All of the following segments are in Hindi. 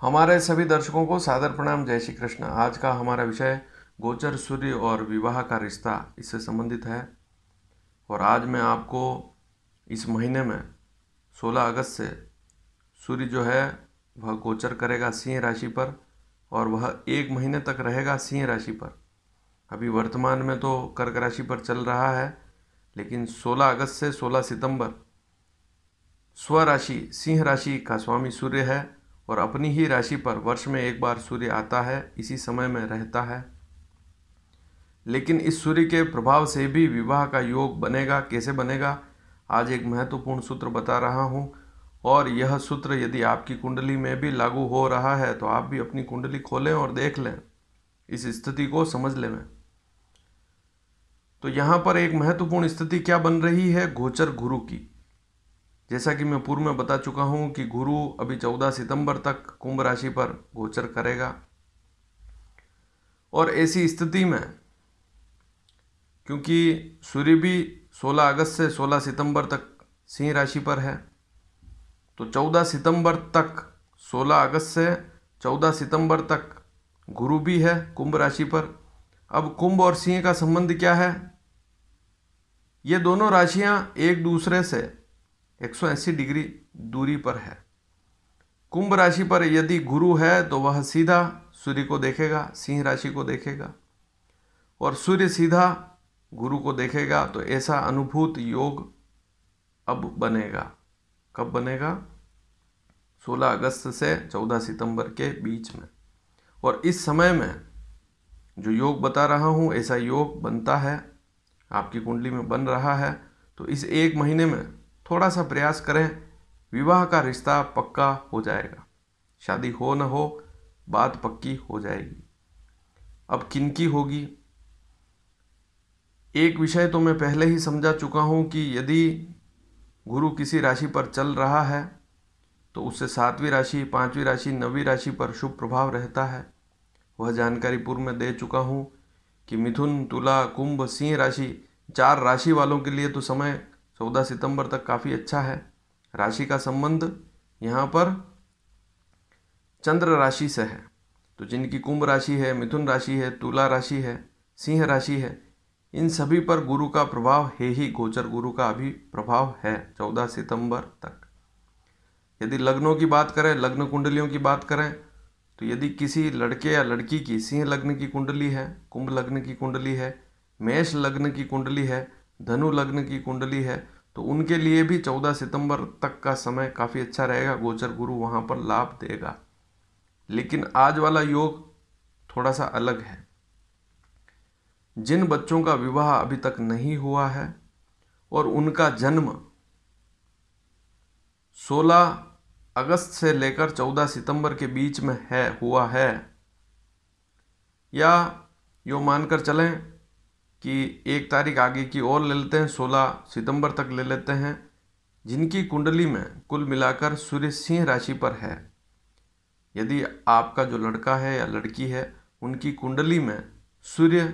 हमारे सभी दर्शकों को सादर प्रणाम जय श्री कृष्ण आज का हमारा विषय गोचर सूर्य और विवाह का रिश्ता इससे संबंधित है और आज मैं आपको इस महीने में 16 अगस्त से सूर्य जो है वह गोचर करेगा सिंह राशि पर और वह एक महीने तक रहेगा सिंह राशि पर अभी वर्तमान में तो कर्क राशि पर चल रहा है लेकिन 16 अगस्त से 16 सितंबर स्वराशि सिंह राशि का स्वामी सूर्य है और अपनी ही राशि पर वर्ष में एक बार सूर्य आता है इसी समय में रहता है लेकिन इस सूर्य के प्रभाव से भी विवाह का योग बनेगा कैसे बनेगा आज एक महत्वपूर्ण सूत्र बता रहा हूँ और यह सूत्र यदि आपकी कुंडली में भी लागू हो रहा है तो आप भी अपनी कुंडली खोलें और देख लें इस स्थिति को समझ लें तो यहाँ पर एक महत्वपूर्ण स्थिति क्या बन रही है गोचर गुरु की जैसा कि मैं पूर्व में बता चुका हूँ कि गुरु अभी 14 सितंबर तक कुंभ राशि पर गोचर करेगा और ऐसी स्थिति में क्योंकि सूर्य भी 16 अगस्त से 16 सितंबर तक सिंह राशि पर है तो 14 सितंबर तक 16 अगस्त से 14 सितंबर तक गुरु भी है कुंभ राशि पर अब कुंभ और सिंह का संबंध क्या है ये दोनों राशियाँ एक दूसरे से 180 डिग्री दूरी पर है कुंभ राशि पर यदि गुरु है तो वह सीधा सूर्य को देखेगा सिंह राशि को देखेगा और सूर्य सीधा गुरु को देखेगा तो ऐसा अनुभूत योग अब बनेगा कब बनेगा 16 अगस्त से 14 सितंबर के बीच में और इस समय में जो योग बता रहा हूँ ऐसा योग बनता है आपकी कुंडली में बन रहा है तो इस एक महीने में थोड़ा सा प्रयास करें विवाह का रिश्ता पक्का हो जाएगा शादी हो न हो बात पक्की हो जाएगी अब किन की होगी एक विषय तो मैं पहले ही समझा चुका हूँ कि यदि गुरु किसी राशि पर चल रहा है तो उससे सातवीं राशि पांचवी राशि नवीं राशि पर शुभ प्रभाव रहता है वह जानकारी पूर्व में दे चुका हूँ कि मिथुन तुला कुंभ सिंह राशि चार राशि वालों के लिए तो समय चौदह सितंबर तक काफ़ी अच्छा है राशि का संबंध यहाँ पर चंद्र राशि से है तो जिनकी कुंभ राशि है मिथुन राशि है तुला राशि है सिंह राशि है इन सभी पर गुरु का प्रभाव है ही गोचर गुरु का अभी प्रभाव है चौदह सितंबर तक यदि लग्नों की बात करें लग्न कुंडलियों की बात करें तो यदि किसी लड़के या लड़की की सिंह लग्न की कुंडली है कुंभ लग्न की कुंडली है मेष लग्न की कुंडली है धनु लग्न की कुंडली है तो उनके लिए भी 14 सितंबर तक का समय काफ़ी अच्छा रहेगा गोचर गुरु वहाँ पर लाभ देगा लेकिन आज वाला योग थोड़ा सा अलग है जिन बच्चों का विवाह अभी तक नहीं हुआ है और उनका जन्म 16 अगस्त से लेकर 14 सितंबर के बीच में है हुआ है या यो मानकर चलें कि एक तारीख आगे की और ले लेते हैं सोलह सितंबर तक ले लेते हैं जिनकी कुंडली में कुल मिलाकर सूर्य सिंह राशि पर है यदि आपका जो लड़का है या लड़की है उनकी कुंडली में सूर्य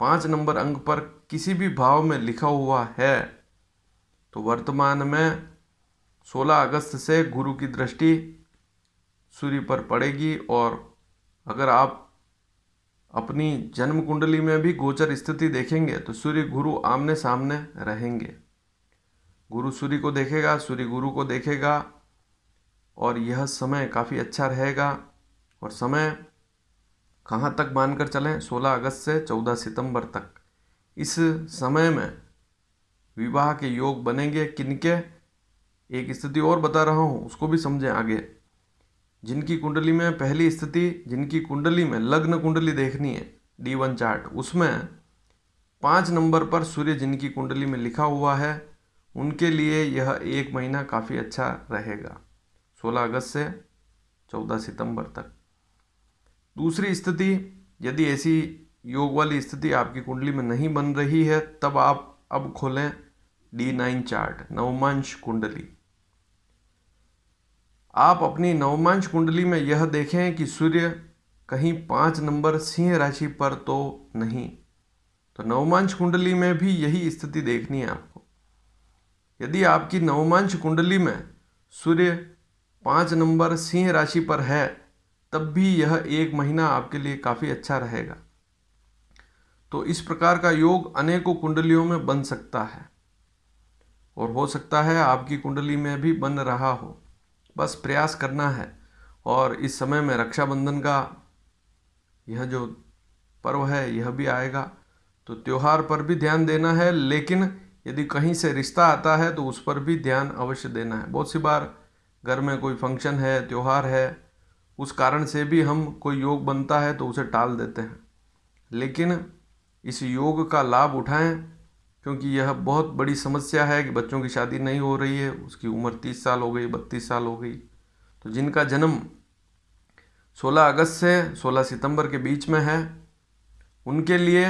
पाँच नंबर अंक पर किसी भी भाव में लिखा हुआ है तो वर्तमान में 16 अगस्त से गुरु की दृष्टि सूर्य पर पड़ेगी और अगर आप अपनी जन्म कुंडली में भी गोचर स्थिति देखेंगे तो सूर्य गुरु आमने सामने रहेंगे गुरु सूर्य को देखेगा सूर्य गुरु को देखेगा और यह समय काफ़ी अच्छा रहेगा और समय कहाँ तक मानकर चलें 16 अगस्त से 14 सितंबर तक इस समय में विवाह के योग बनेंगे किनके एक स्थिति और बता रहा हूँ उसको भी समझें आगे जिनकी कुंडली में पहली स्थिति जिनकी कुंडली में लग्न कुंडली देखनी है डी वन चार्ट उसमें पाँच नंबर पर सूर्य जिनकी कुंडली में लिखा हुआ है उनके लिए यह एक महीना काफ़ी अच्छा रहेगा 16 अगस्त से 14 सितंबर तक दूसरी स्थिति यदि ऐसी योग वाली स्थिति आपकी कुंडली में नहीं बन रही है तब आप अब खोलें डी नाइन चार्ट नवमांश कुंडली आप अपनी नवमांश कुंडली में यह देखें कि सूर्य कहीं पाँच नंबर सिंह राशि पर तो नहीं तो नवमांश कुंडली में भी यही स्थिति देखनी है आपको यदि आपकी नवमांश कुंडली में सूर्य पाँच नंबर सिंह राशि पर है तब भी यह एक महीना आपके लिए काफ़ी अच्छा रहेगा तो इस प्रकार का योग अनेकों कुंडलियों में बन सकता है और हो सकता है आपकी कुंडली में भी बन रहा हो बस प्रयास करना है और इस समय में रक्षाबंधन का यह जो पर्व है यह भी आएगा तो त्यौहार पर भी ध्यान देना है लेकिन यदि कहीं से रिश्ता आता है तो उस पर भी ध्यान अवश्य देना है बहुत सी बार घर में कोई फंक्शन है त्यौहार है उस कारण से भी हम कोई योग बनता है तो उसे टाल देते हैं लेकिन इस योग का लाभ उठाएं क्योंकि यह बहुत बड़ी समस्या है कि बच्चों की शादी नहीं हो रही है उसकी उम्र तीस साल हो गई बत्तीस साल हो गई तो जिनका जन्म 16 अगस्त से 16 सितंबर के बीच में है उनके लिए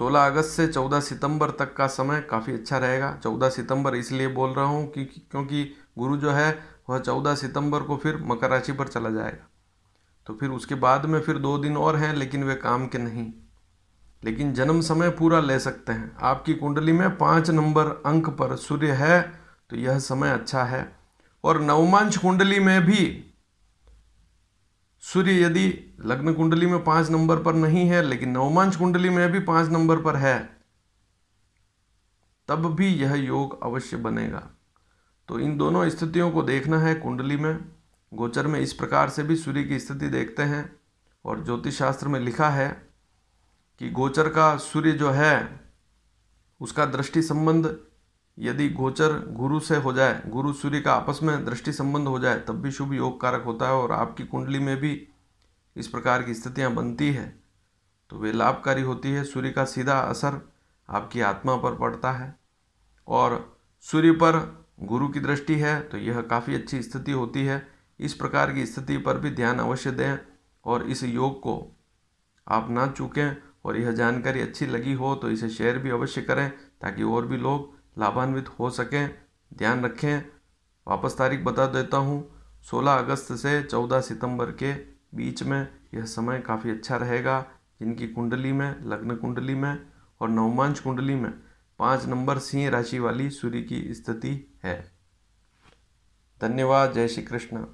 16 अगस्त से 14 सितंबर तक का समय काफ़ी अच्छा रहेगा 14 सितंबर इसलिए बोल रहा हूँ क्योंकि क्योंकि गुरु जो है वह 14 सितंबर को फिर मकर राशि पर चला जाएगा तो फिर उसके बाद में फिर दो दिन और हैं लेकिन वे काम के नहीं लेकिन जन्म समय पूरा ले सकते हैं आपकी कुंडली में पाँच नंबर अंक पर सूर्य है तो यह समय अच्छा है और नवमांश कुंडली में भी सूर्य यदि लग्न कुंडली में पाँच नंबर पर नहीं है लेकिन नवमांश कुंडली में भी पाँच नंबर पर है तब भी यह योग अवश्य बनेगा तो इन दोनों स्थितियों को देखना है कुंडली में गोचर में इस प्रकार से भी सूर्य की स्थिति देखते हैं और ज्योतिष शास्त्र में लिखा है कि गोचर का सूर्य जो है उसका दृष्टि संबंध यदि गोचर गुरु से हो जाए गुरु सूर्य का आपस में दृष्टि संबंध हो जाए तब भी शुभ योग कारक होता है और आपकी कुंडली में भी इस प्रकार की स्थितियां बनती है तो वे लाभकारी होती है सूर्य का सीधा असर आपकी आत्मा पर पड़ता है और सूर्य पर गुरु की दृष्टि है तो यह काफ़ी अच्छी स्थिति होती है इस प्रकार की स्थिति पर भी ध्यान अवश्य दें और इस योग को आप ना चूकें और यह जानकारी अच्छी लगी हो तो इसे शेयर भी अवश्य करें ताकि और भी लोग लाभान्वित हो सकें ध्यान रखें वापस तारीख बता देता हूँ 16 अगस्त से 14 सितंबर के बीच में यह समय काफ़ी अच्छा रहेगा जिनकी कुंडली में लग्न कुंडली में और नवमांश कुंडली में पाँच नंबर सिंह राशि वाली सूर्य की स्थिति है धन्यवाद जय श्री कृष्ण